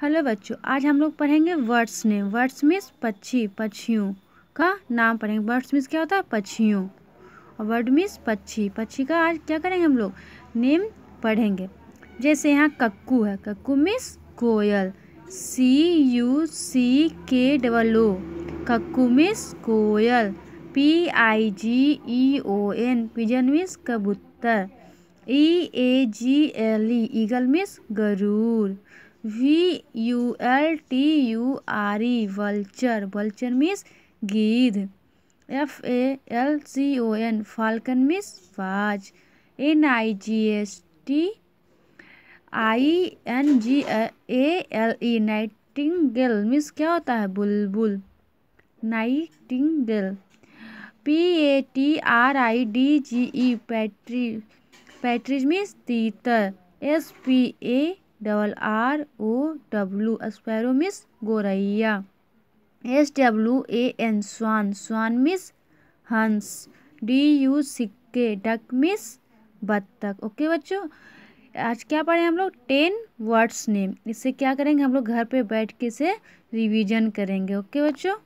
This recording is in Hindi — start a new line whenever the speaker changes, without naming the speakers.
हेलो बच्चों आज हम लोग पढ़ेंगे वर्ड्स नेम वर्ड्स मीन्स पक्षी पक्षियों का नाम पढ़ेंगे वर्ड्स मीन्स क्या होता है पक्षियों और वर्ड मीन्स पक्षी पक्षी का आज क्या करेंगे हम लोग नेम पढ़ेंगे जैसे यहाँ कक्कू है कक्कू मीन्स कोयल C U C K double O cuckoo means कोयल P I G E O N pigeon means कबूतर E A G L E eagle means गरूर V U L T U R E vulture vulture means गीध F A L C O N falcon means बाज N I G H T I N G A L E gale means क्या होता है बुलबुल गेल P A T R I D G E partridge partridge means तीतर S P A double R O W sparrow means गोरैया S W A N swan swan means हंस D U C K duck means बत्तख ओके बच्चों आज क्या पढ़े हम लोग टेन वर्ड्स नेम इससे क्या करेंगे हम लोग घर पे बैठ के इसे रिवीजन करेंगे ओके बच्चों